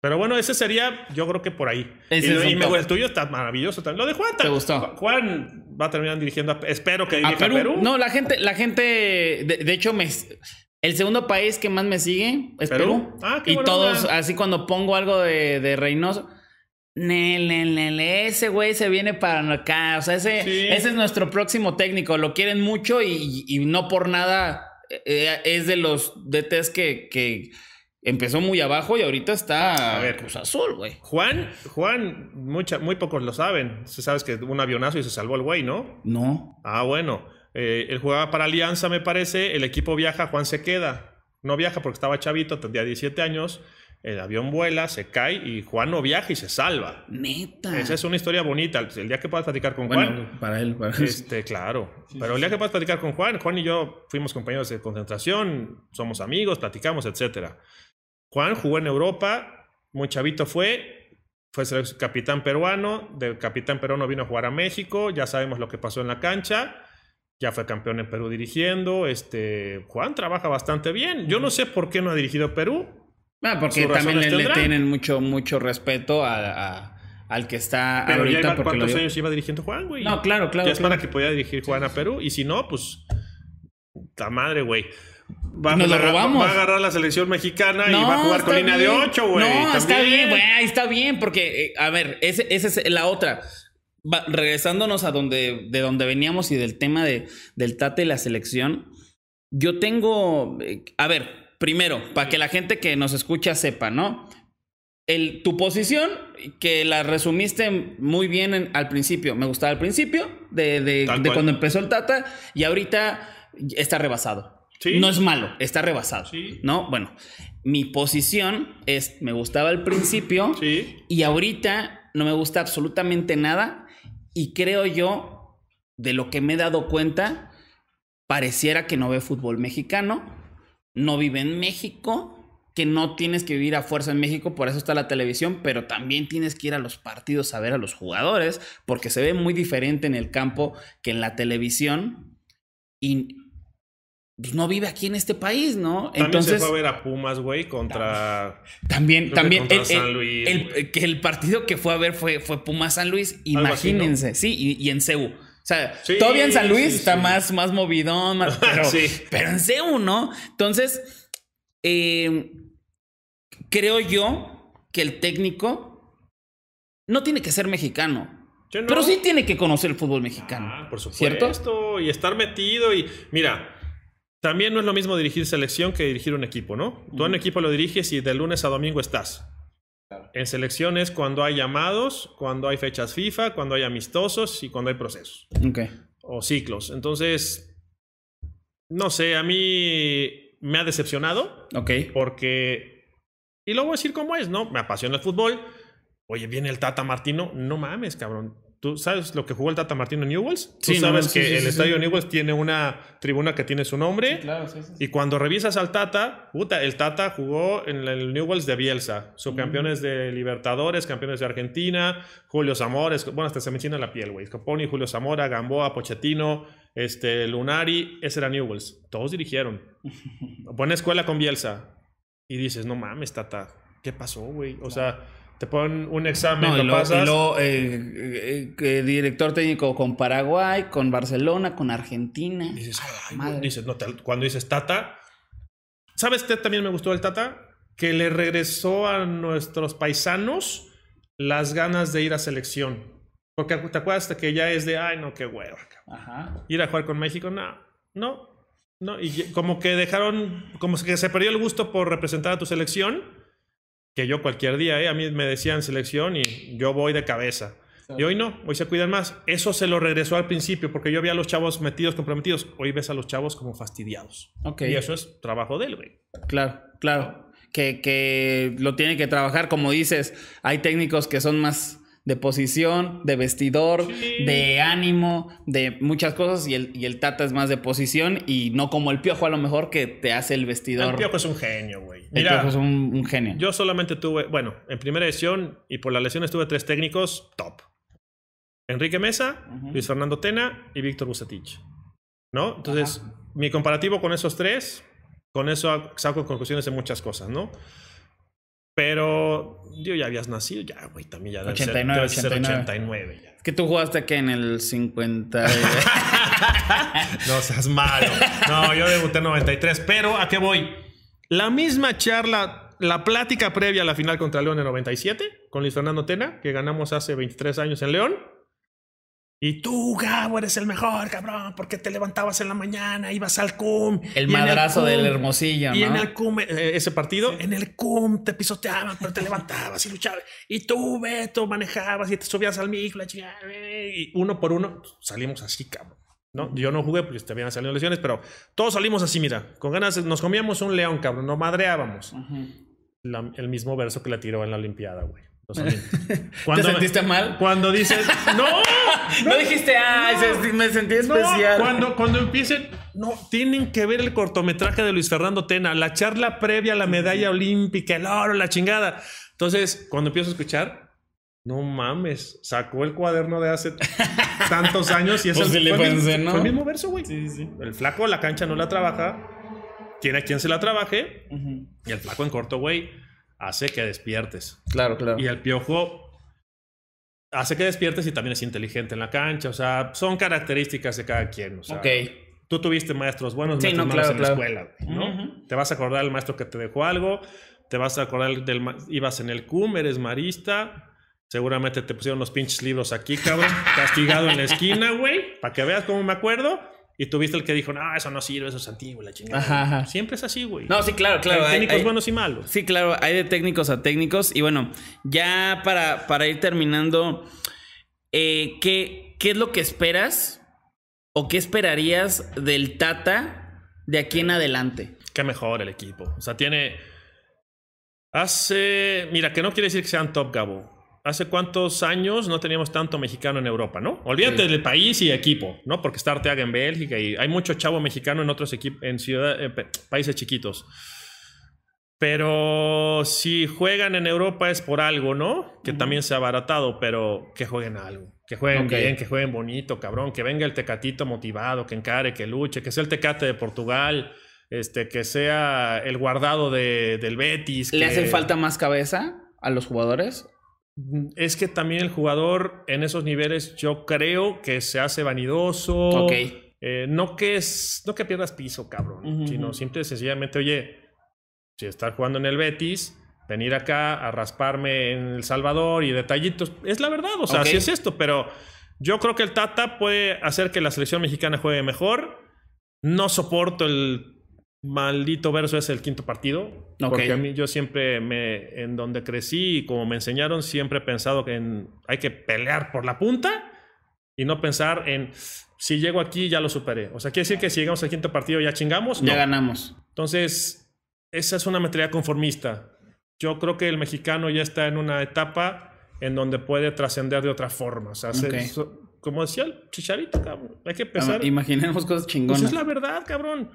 Pero bueno, ese sería, yo creo que por ahí. y, es el tuyo está maravilloso también. Lo de Juan ¿Te gustó? Juan va a terminar dirigiendo, a, espero que dirija a Perú. No, la gente, la gente, de hecho, me, el segundo país que más me sigue es Perú. Ah, qué y todos, así cuando pongo algo de, de Reynoso, Nele, ese güey se viene para acá. O sea, ese, ese es nuestro próximo técnico. Lo quieren mucho y, no por nada eh, eh, es de los DTs que, que, empezó muy abajo y ahorita está a ver, azul, güey. Juan, Juan, mucha, muy pocos lo saben. sabes que un avionazo y se salvó el güey, ¿no? No. Ah, bueno. Eh, él jugaba para Alianza, me parece. El equipo viaja, Juan se queda. No viaja porque estaba chavito, tendría 17 años. El avión vuela, se cae y Juan no viaja y se salva. Neta. Esa es una historia bonita. El día que puedas platicar con Juan. Para él, para él. Este, claro. Pero el día que puedas platicar con Juan, Juan y yo fuimos compañeros de concentración, somos amigos, platicamos, etc. Juan jugó en Europa, muy chavito fue, fue capitán peruano, del capitán peruano vino a jugar a México, ya sabemos lo que pasó en la cancha ya fue campeón en Perú dirigiendo. Este, Juan trabaja bastante bien. Yo no sé por qué no ha dirigido Perú. Ah, porque también le, tienen mucho, mucho respeto al que está ahorita. ¿Cuántos años iba dirigiendo Juan, güey? No, claro, claro. Ya es para que podía dirigir Juan a Perú. Y si no, pues. La madre, güey. Va, Nos lo robamos. Va a agarrar la selección mexicana y va a jugar con línea de ocho, güey. No, está bien, güey. Está bien, porque, eh, a ver, esa es la otra regresándonos a donde, de donde veníamos y del tema de, del Tate y la selección, yo tengo, eh, a ver, primero, para que la gente que nos escucha sepa, ¿no? El, tu posición, que la resumiste muy bien al principio, me gustaba al principio, de, de, cuando empezó el Tata, y ahorita está rebasado. No es malo, está rebasado. ¿No? Bueno, mi posición es, me gustaba al principio y ahorita no me gusta absolutamente nada y creo yo, de lo que me he dado cuenta, pareciera que no ve fútbol mexicano, no vive en México, que no tienes que vivir a fuerza en México, por eso está la televisión, pero también tienes que ir a los partidos a ver a los jugadores, porque se ve muy diferente en el campo que en la televisión. Y pues, no vive aquí en este país, ¿no? También Entonces, se fue a ver a Pumas, güey, contra. También, también. el, San Luis, que el partido que fue a ver fue, fue Pumas San Luis, imagínense, sí, y, en CEU. O sea, todavía en San Luis está Más, más movidón, más, pero, pero, en CEU, ¿no? Entonces, eh, creo yo que el técnico no tiene que ser mexicano. Pero sí tiene que conocer el fútbol mexicano. Ah, por supuesto. Y estar metido y. Mira, también no es lo mismo dirigir selección que dirigir un equipo, ¿no? Tú un equipo lo diriges y de lunes a domingo estás. En selección es cuando hay llamados, cuando hay fechas FIFA, cuando hay amistosos y cuando hay procesos. Ok. O ciclos. Entonces, no sé, a mí me ha decepcionado. Ok. Porque. Y lo voy a decir cómo es, ¿no? Me apasiona el fútbol. Oye, viene el Tata Martino. No mames, cabrón. ¿Tú sabes lo que jugó el Tata Martino en Newells? Tú sí, sabes que el estadio Newells tiene una tribuna que tiene su nombre. Claro, y cuando revisas al Tata, puta, el Tata jugó en el Newells de Bielsa. Subcampeones mm. de Libertadores, campeones de Argentina, Julio Zamora, bueno, hasta se me china la piel, güey. Scoponi, Julio Zamora, Gamboa, Pochettino, este, Lunari, ese era Newells. Todos dirigieron. Buena escuela con Bielsa. Y dices, no mames, Tata, ¿qué pasó, güey? O sea te ponen un examen, no, lo, pasas. Y eh, eh, eh, director técnico con Paraguay, con Barcelona, con Argentina. dices, Ay, madre. dices no, cuando dices Tata. ¿Sabes qué también me gustó el Tata? Que le regresó a nuestros paisanos las ganas de ir a selección. Porque te acuerdas que ya es de, ay, no, qué hueva. Ir a jugar con México, no, no, no. Y como que dejaron, como que se perdió el gusto por representar a tu selección que yo cualquier día, eh, a mí me decían selección y yo voy de cabeza. Y hoy no, hoy se cuidan más. Eso se lo regresó al principio, porque yo veía a los chavos metidos, comprometidos. Hoy ves a los chavos como fastidiados. Y eso es trabajo de él, güey. Claro, claro. Que, que lo tiene que trabajar, como dices, hay técnicos que son más de posición, de vestidor, de ánimo, de muchas cosas. Y el, y el Tata es más de posición y no como el Piojo, a lo mejor, que te hace el vestidor. El Piojo es un genio, güey. El Piojo es un, genio. Yo solamente tuve, bueno, en primera edición y por la lesión estuve tres técnicos top: Enrique Mesa, Luis Fernando Tena y Víctor Bucetich. ¿No? Entonces, mi comparativo con esos tres, con eso saco conclusiones de muchas cosas, ¿no? Pero, yo ya habías nacido, ya, güey, también ya. 89, 89. que tú jugaste que en el 50. no seas malo. No, yo debuté en 93, pero ¿a qué voy? La misma charla, la plática previa a la final contra León en 97, con Luis Fernando Tena, que ganamos hace 23 años en León. Y tú, Gabo, eres el mejor, cabrón, porque te levantabas en la mañana, ibas al CUM. El madrazo del Hermosillo, Y en el CUM, eh, eh, ese partido, en el CUM te pisoteaban, pero te levantabas y luchabas. Y tú, Beto, manejabas y te subías al micro, la chingada. Eh, y uno por uno salimos así, cabrón. ¿no? Yo no jugué porque te habían salido lesiones, pero todos salimos así, mira. Con ganas, nos comíamos un león, cabrón, nos madreábamos. el mismo verso que la tiró en la Olimpiada, güey. cuando ¿Te sentiste mal? Cuando dices, ¡No! no, dijiste, ¡ay! me sentí especial. cuando, cuando empiecen, no, tienen que ver el cortometraje de Luis Fernando Tena, la charla previa a la medalla olímpica, el oro, la chingada. Entonces, cuando empiezo a escuchar, no mames, sacó el cuaderno de hace tantos años y es pues el, mismo verso, güey. El flaco, la cancha no la trabaja, tiene a quien se la trabaje, y el flaco en corto, güey hace que despiertes. Claro, claro. Y el piojo hace que despiertes y también es inteligente en la cancha. O sea, son características de cada quien. O ok. Tú tuviste maestros buenos, en la escuela, ¿no? Te vas a acordar del maestro que te dejó algo, te vas a acordar del... Ibas en el CUM, eres marista, seguramente te pusieron los pinches libros aquí, cabrón, castigado en la esquina, güey, para que veas cómo me acuerdo. Y tuviste el que dijo, no, eso no sirve, eso es antiguo, la chingada. Siempre es así, güey. No, sí, claro, claro. Hay técnicos buenos y malos. Sí, claro, hay de técnicos a técnicos. Y bueno, ya para, para ir terminando, eh, ¿qué, ¿qué es lo que esperas o qué esperarías del Tata de aquí en adelante? Que mejor el equipo. O sea, tiene... Hace... Mira, que no quiere decir que sean top, Gabo hace cuántos años no teníamos tanto mexicano en Europa, ¿no? Olvídate del país y equipo, ¿no? Porque está Arteaga en Bélgica y hay mucho chavo mexicano en otros en eh, países chiquitos. Pero si juegan en Europa es por algo, ¿no? Que también se ha abaratado, pero que jueguen algo. Que jueguen bien, que jueguen bonito, cabrón. Que venga el tecatito motivado, que encare, que luche, que sea el tecate de Portugal, este, que sea el guardado del Betis. ¿Le hacen falta más cabeza a los jugadores? Es que también el jugador en esos niveles yo creo que se hace vanidoso. Ok. Eh, no, que que pierdas piso, cabrón, sino simple sencillamente, oye, si estar jugando en el Betis, venir acá a rasparme en El Salvador y detallitos. Es la verdad, o sea, así es esto, pero yo creo que el Tata puede hacer que la selección mexicana juegue mejor. No soporto el maldito verso es el quinto partido. Porque a mí yo siempre me, en donde crecí y como me enseñaron, siempre he pensado que hay que pelear por la punta y no pensar en si llego aquí ya lo superé. O sea, quiere decir que si llegamos al quinto partido ya chingamos. Ya ganamos. Entonces, esa es una mentalidad conformista. Yo creo que el mexicano ya está en una etapa en donde puede trascender de otra forma. O sea, como decía el chicharito, cabrón. Hay que pensar. Imaginemos cosas chingonas. Pues es la verdad, cabrón.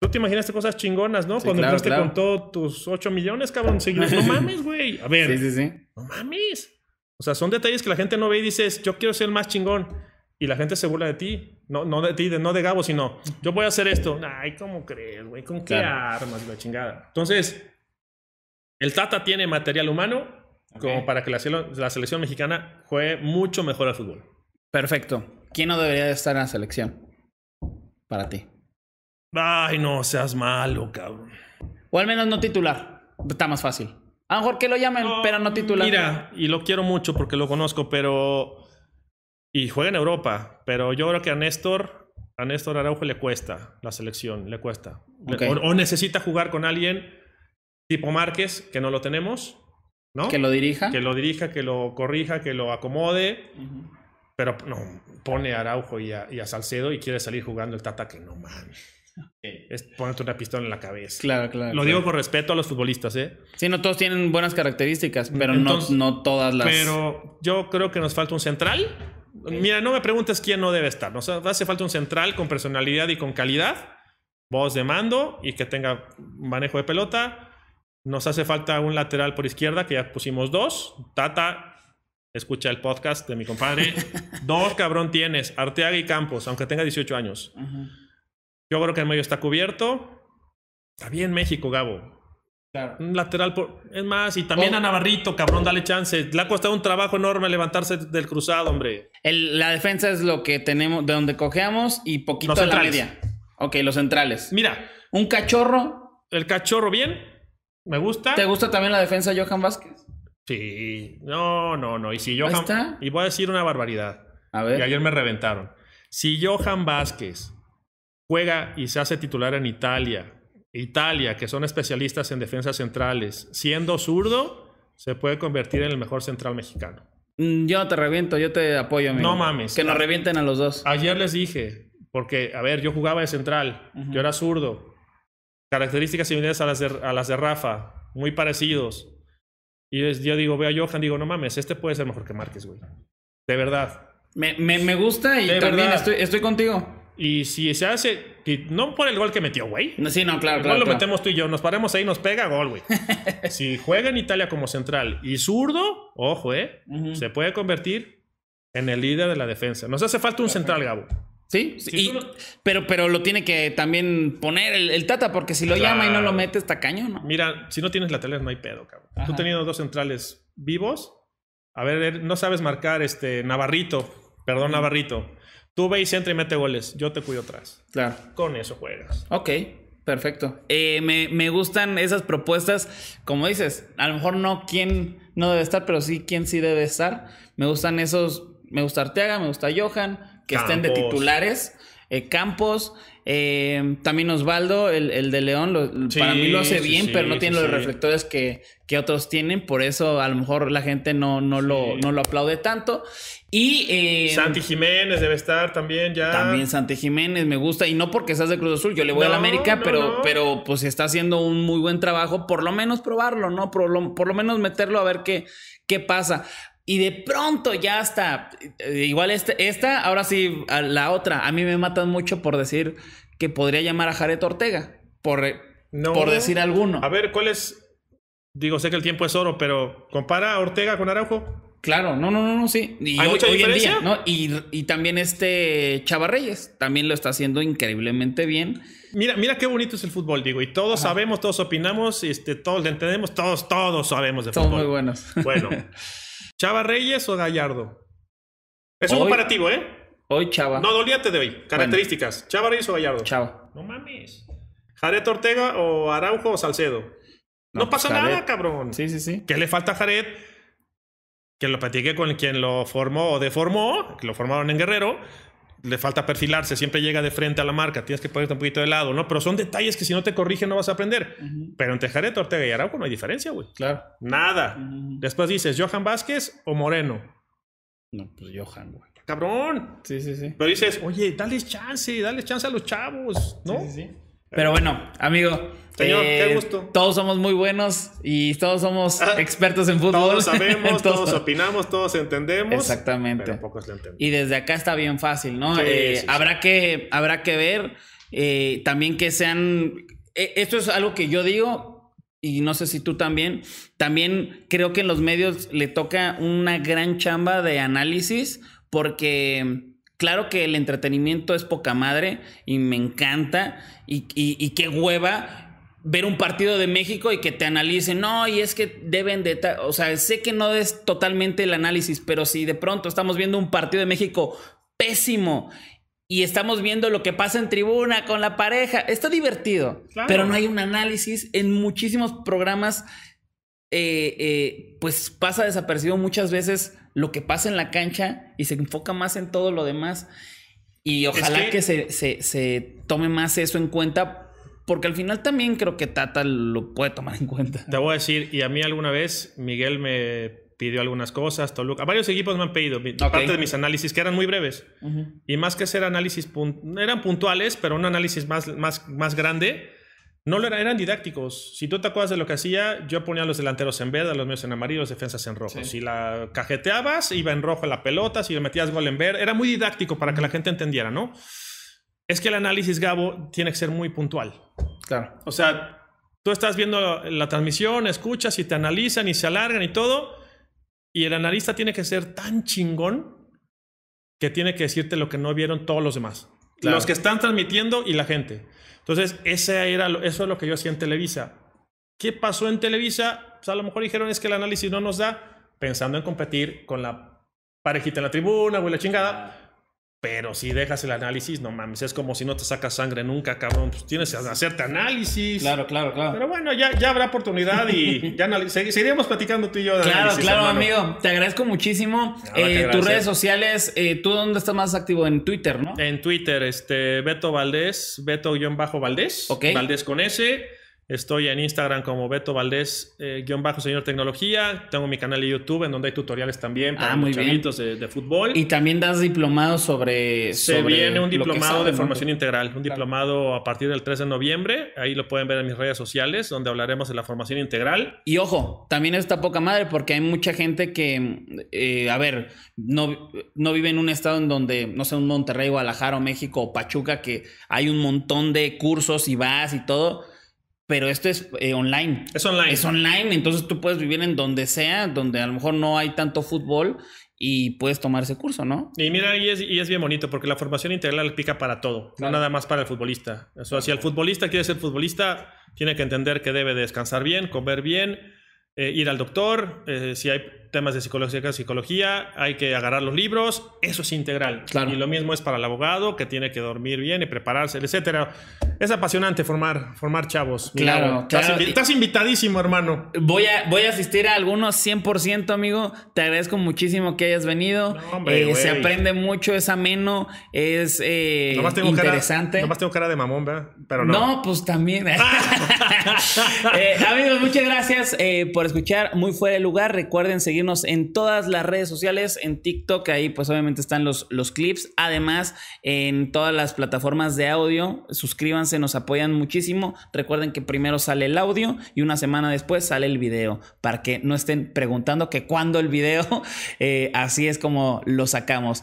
Tú te imaginaste cosas chingonas, ¿no? Cuando entraste con todos tus 8 millones, cabrón, No mames, güey. A ver. Sí, sí, sí. No mames. O sea, son detalles que la gente no ve y dices, yo quiero ser el más chingón. Y la gente se burla de ti. No, no de ti, no de Gabo, sino, yo voy a hacer esto. Ay, ¿cómo crees, güey? ¿Con qué armas, la chingada? Entonces, el Tata tiene material humano como para que la selección mexicana juegue mucho mejor al fútbol. Perfecto. ¿Quién no debería estar en la selección? Para ti. Ay, no seas malo, cabrón. O al menos no titular. Está más fácil. A lo mejor que lo llamen, pero no titular. Mira, y lo quiero mucho porque lo conozco, pero. Y juega en Europa. Pero yo creo que a Néstor, a Néstor Araujo le cuesta la selección, le cuesta. O, necesita jugar con alguien tipo Márquez, que no lo tenemos. ¿No? Que lo dirija. Que lo dirija, que lo corrija, que lo acomode. Pero no, pone a Araujo y a, Salcedo y quiere salir jugando el Tata que no mames es ponerte una pistola en la cabeza. Claro, claro. Lo digo con respeto a los futbolistas, ¿eh? Sí, no todos tienen buenas características, pero no, no todas las. Pero yo creo que nos falta un central. Mira, no me preguntes quién no debe estar. Nos hace falta un central con personalidad y con calidad, voz de mando y que tenga manejo de pelota. Nos hace falta un lateral por izquierda, que ya pusimos dos. Tata, escucha el podcast de mi compadre. dos cabrón tienes, Arteaga y Campos, aunque tenga 18 años. Yo creo que el medio está cubierto. Está bien México, Gabo. Claro. Un lateral por... Es más, y también a Navarrito, cabrón, dale chance. Le ha costado un trabajo enorme levantarse del cruzado, hombre. la defensa es lo que tenemos, de donde cogeamos y poquito la media. Ok, los centrales. Mira. Un cachorro. El cachorro, bien. Me gusta. ¿Te gusta también la defensa Johan Vázquez? Sí. No, no, no. Y si Johan. Y voy a decir una barbaridad. A ver. Y ayer me reventaron. Si Johan Vázquez Juega y se hace titular en Italia. Italia, que son especialistas en defensas centrales, siendo zurdo, se puede convertir en el mejor central mexicano. Mm, yo te reviento, yo te apoyo. Amigo. No mames. Que nos revienten a los dos. Ayer les dije, porque, a ver, yo jugaba de central, yo era zurdo. Características similares a las de, a las de Rafa, muy parecidos. Y yo digo, veo a Johan, digo, no mames, este puede ser mejor que Márquez, güey. De verdad. Me, me, me gusta y también estoy, contigo. Y si se hace, no por el gol que metió, güey. No, sí, no, claro, claro. lo metemos tú y yo, nos paramos ahí, nos pega gol, güey. si juega en Italia como central y zurdo, ojo, eh, se puede convertir en el líder de la defensa. Nos hace falta un central, Gabo. Sí, sí pero, pero lo tiene que también poner el, Tata, porque si lo llama y no lo mete, está ¿no? Mira, si no tienes tele no hay pedo, cabrón. Tú teniendo dos centrales vivos, a ver, eh, no sabes marcar este Navarrito, perdón, Navarrito. Tú ve y entra y mete goles. Yo te cuido atrás. Claro. Con eso juegas. Ok. Perfecto. Eh, me, gustan esas propuestas. Como dices, a lo mejor no quién no debe estar, pero sí quién sí debe estar. Me gustan esos. Me gusta Arteaga, me gusta Johan, que estén de titulares. Eh, Campos. Eh, también Osvaldo, el, el de León, para mí lo hace bien, pero no tiene los reflectores que, que, otros tienen. Por eso a lo mejor la gente no, no, lo, no lo aplaude tanto. Y eh, Santi Jiménez debe estar también ya. También Santi Jiménez me gusta. Y no porque estás de Cruz Azul, yo le voy a la América, pero, pero pues está haciendo un muy buen trabajo. Por lo menos probarlo, ¿no? Por lo, menos meterlo a ver qué, qué pasa. Y de pronto ya está. Eh, igual este, esta, ahora sí, la otra. A mí me matan mucho por decir que podría llamar a Jareto Ortega. Por, eh, no, por decir alguno. A ver, ¿cuál es? Digo, sé que el tiempo es oro, pero ¿compara a Ortega con Araujo? Claro, no, no, no, no sí. Y ¿Hay mucha diferencia? Y, también este Chava Reyes también lo está haciendo increíblemente bien. Mira, mira qué bonito es el fútbol, digo, y todos sabemos, todos opinamos, este, todos le entendemos, todos, todos sabemos de fútbol. Son muy buenos. Bueno. ¿Chava Reyes o Gallardo? Es un comparativo, ¿eh? Hoy Chava. No, no de hoy. Características. ¿Chava Reyes o Gallardo? Chava. No mames. ¿Jared Ortega o Araujo o Salcedo? No, pasa nada, cabrón. Sí, sí, sí. ¿Qué le falta a Jared? Que lo platique con quien lo formó o deformó, que lo formaron en Guerrero le falta perfilarse, siempre llega de frente a la marca, tienes que ponerte un poquito de lado, ¿no? Pero son detalles que si no te corrigen no vas a aprender. Pero en Jared Ortega y Arauco no hay diferencia, güey. Claro. Nada. Después dices, ¿Johan Vázquez o Moreno? No, pues Johan, güey. Cabrón. Sí, sí, sí. Pero dices, oye, dale chance, dale chance a los chavos, ¿no? sí, sí. Pero bueno, amigo, Señor, qué eh, gusto. Todos somos muy buenos y todos somos ah, expertos en fútbol. Todos sabemos, todos opinamos, todos entendemos. Exactamente. pocos lo entendemos. Y desde acá está bien fácil, ¿no? Eh, habrá, Que, habrá que ver eh, también que sean. esto es algo que yo digo. Y no sé si tú también, también creo que en los medios le toca una gran chamba de análisis porque Claro que el entretenimiento es poca madre y me encanta y qué hueva ver un partido de México y que te analicen, no, y es que deben de, o sea, sé que no es totalmente el análisis, pero si de pronto estamos viendo un partido de México pésimo y estamos viendo lo que pasa en tribuna con la pareja, está divertido, pero no hay un análisis en muchísimos programas. Eh, eh, pues pasa desapercibido muchas veces lo que pasa en la cancha y se enfoca más en todo lo demás. Y ojalá que, se, se, se tome más eso en cuenta porque al final también creo que Tata lo puede tomar en cuenta. Te voy a decir, y a mí alguna vez Miguel me pidió algunas cosas, Toluca, varios equipos me han pedido parte de mis análisis que eran muy breves. Y más que ser análisis, eran puntuales, pero un análisis más, más, más grande. No eran, eran didácticos. Si tú te acuerdas de lo que hacía, yo ponía a los delanteros en verde, los míos en amarillo, los defensas en rojo. Si la cajeteabas, iba en rojo la pelota, si le metías gol en verde. Era muy didáctico para que la gente entendiera, ¿no? es que el análisis, Gabo, tiene que ser muy puntual. Claro. O sea, tú estás viendo la transmisión, escuchas y te analizan y se alargan y todo, y el analista tiene que ser tan chingón que tiene que decirte lo que no vieron todos los demás. Los que están transmitiendo y la gente. Entonces, ese era eso es lo que yo hacía en Televisa. ¿Qué pasó en Televisa? Pues a lo mejor dijeron es que el análisis no nos da, pensando en competir con la parejita en la tribuna, o la chingada. Pero si dejas el análisis, no mames, es como si no te sacas sangre nunca, cabrón. Pues tienes que hacerte análisis. Claro, claro, claro. Pero bueno, ya, ya habrá oportunidad y ya seguiremos platicando tú y yo. De claro, análisis, claro, amigo. Te agradezco muchísimo. Ah, eh, tus redes sociales, eh, ¿tú dónde estás más activo? En Twitter, ¿no? En Twitter, este, Beto Valdés, Beto-Valdés. Ok. Valdés con S. Estoy en Instagram como Beto Valdés, eh, guión bajo señor tecnología. Tengo mi canal de YouTube en donde hay tutoriales también para ah, muchachitos de, fútbol. Y también das diplomados sobre... Se viene un diplomado de formación integral, un diplomado a partir del 3 de noviembre. Ahí lo pueden ver en mis redes sociales, donde hablaremos de la formación integral. Y ojo, también está poca madre porque hay mucha gente que, eh, a ver, no, no vive en un estado en donde, no sé, un Monterrey, Guadalajara México o Pachuca, que hay un montón de cursos y vas y todo pero esto es eh, online. Es online. Es online, entonces tú puedes vivir en donde sea, donde a lo mejor no hay tanto fútbol y puedes tomar ese curso, ¿no? Y mira, y es, y es bien bonito porque la formación integral pica para todo, no nada más para el futbolista. O sea, si el futbolista quiere ser futbolista, tiene que entender que debe descansar bien, comer bien, eh, ir al doctor, eh, si hay temas de psicología, psicología, hay que agarrar los libros, eso es integral. Y lo mismo es para el abogado que tiene que dormir bien y prepararse, etcétera. Es apasionante formar, formar chavos. Claro, claro. Estás, invitadísimo, hermano. Voy a, voy a asistir a algunos 100%, amigo. Te agradezco muchísimo que hayas venido. Eh, se aprende mucho, es ameno, es eh, interesante. nomás tengo cara de mamón, ¿verdad? Pero no. No, pues también. Eh, amigos, muchas gracias por escuchar Muy Fuera de Lugar. Recuerden seguir en todas las redes sociales, en TikTok, ahí pues obviamente están los, los clips, además en todas las plataformas de audio, suscríbanse, nos apoyan muchísimo, recuerden que primero sale el audio y una semana después sale el video, para que no estén preguntando que cuándo el video, eh, así es como lo sacamos.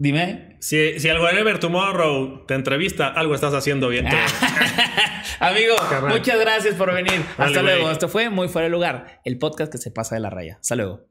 Dime. Si, si el Whatever Tomorrow te entrevista, algo estás haciendo bien. Amigo, muchas gracias por venir. Hasta luego. Esto fue Muy Fuera de Lugar, el podcast que se pasa de la raya. Hasta luego.